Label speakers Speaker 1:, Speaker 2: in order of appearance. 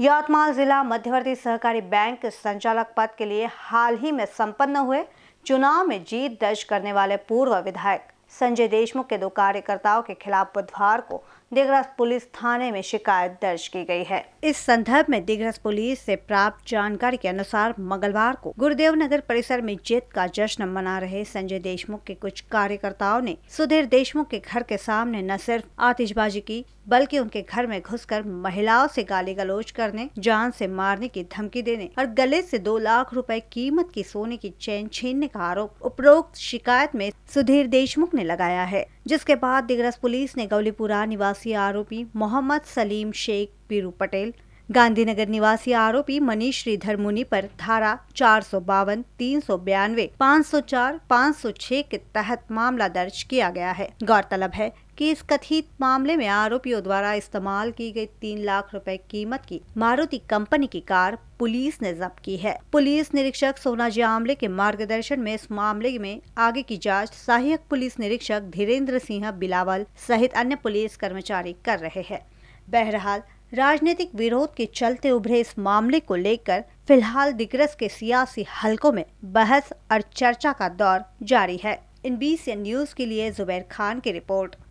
Speaker 1: यवतमाल जिला मध्यवर्ती सहकारी बैंक संचालक पद के लिए हाल ही में संपन्न हुए चुनाव में जीत दर्ज करने वाले पूर्व विधायक संजय देशमुख के दो कार्यकर्ताओं के खिलाफ बुधवार को दिग्रस पुलिस थाने में शिकायत दर्ज की गई है इस संदर्भ में दिग्रस पुलिस से प्राप्त जानकारी के अनुसार मंगलवार को गुरुदेव नगर परिसर में जीत का जश्न मना रहे संजय देशमुख के कुछ कार्यकर्ताओं ने सुधीर देशमुख के घर के सामने न सिर्फ आतिशबाजी की बल्कि उनके घर में घुसकर महिलाओं से गाली गलोच करने जान से मारने की धमकी देने और गले से दो लाख रुपए कीमत की सोने की चेन छीनने का आरोप उपरोक्त शिकायत में सुधीर देशमुख ने में लगाया है जिसके बाद दिग्रस पुलिस ने गौलीपुरा निवासी आरोपी मोहम्मद सलीम शेख पीरू पटेल गांधीनगर निवासी आरोपी मनीष श्रीधर मुनि पर धारा चार सौ बावन तीन सौ बयानवे पाँच सौ चार पाँच सौ छह के तहत मामला दर्ज किया गया है गौरतलब है कि इस कथित मामले में आरोपियों द्वारा इस्तेमाल की गई तीन लाख रुपए कीमत की मारुति कंपनी की कार पुलिस ने जब्त की है पुलिस निरीक्षक सोनाजी आमले के मार्गदर्शन में इस मामले में आगे की जांच सहायक पुलिस निरीक्षक धीरेन्द्र सिंह बिलावल सहित अन्य पुलिस कर्मचारी कर रहे हैं बहरहाल राजनीतिक विरोध के चलते उभरे इस मामले को लेकर फिलहाल दिग्रस के सियासी हलकों में बहस और चर्चा का दौर जारी है इन बी न्यूज के लिए जुबैर खान की रिपोर्ट